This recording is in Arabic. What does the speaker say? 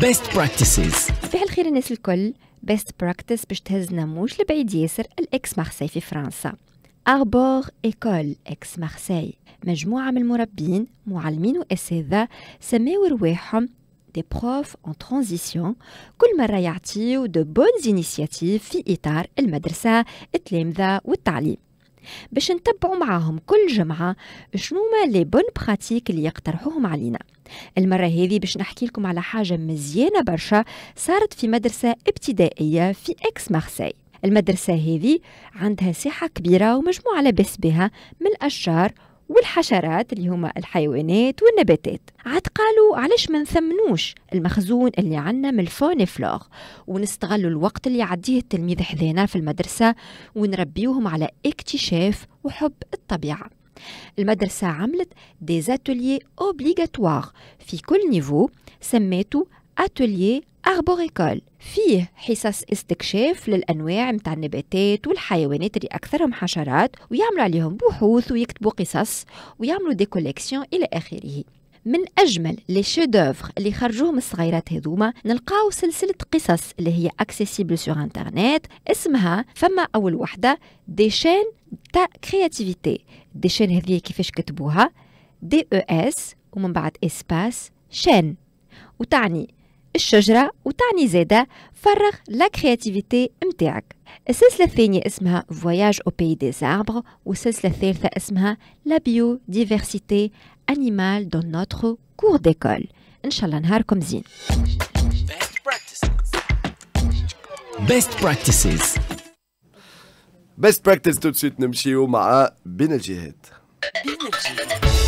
بيست براكتسز صباح الخير الناس الكل بيست براكتس باش تهزنا موش لبعيد ياسر الاكس مارسي في فرنسا أربور إيكول إكس مارسي مجموعة من المربين معلمين وأساتذة سماو رواحهم دي بروف ان ترانزيسيون كل مرة يعطيو دو بون انيسياتيف في إطار المدرسة التلامذة والتعليم باش نتبعوا معاهم كل جمعة شنو ما لي بون براتيك اللي يقترحوهم علينا المرة هذه باش نحكي لكم على حاجة مزيانة برشا صارت في مدرسة ابتدائية في إكس مارسي المدرسة هذه عندها ساحة كبيرة ومجموعة لاباس بها من الأشجار والحشرات اللي هما الحيوانات والنباتات عاد قالوا علاش ما نثمنوش المخزون اللي عندنا من الفون فلور ونستغلوا الوقت اللي يعديه التلميذ حذانا في المدرسة ونربيوهم على اكتشاف وحب الطبيعة المدرسة عملت ديزاتولي اوبليغاتوار في كل نيفو سميتو أتوليي أربوريكول فيه حصص استكشاف للأنواع متاع النباتات والحيوانات اللي أكثرهم حشرات ويعملوا عليهم بحوث ويكتبوا قصص ويعملوا دي كوليكسيون إلى آخره من أجمل لي شيدوفر اللي خرجوهم الصغيرات هذوما نلقاو سلسلة قصص اللي هي أكسيسيبل سور انترنت اسمها فما أول وحدة دي شين تاع كرياتيفيتي دي شين هذي كيفاش كتبوها دي او اس ومن بعد اسباس شين وتعني الشجرة وتعني زادة فرغ لا كرياتيفيتي متاعك السلسلة الثانية اسمها فواياج او بي دي زاربر والسلسلة الثالثة اسمها لا بيو ديفرسيتي انيمال دون نوتر كور ديكول ان شاء الله نهاركم زين بيست practices بيست practices تو سويت نمشيو مع بين الجهات بين الجهات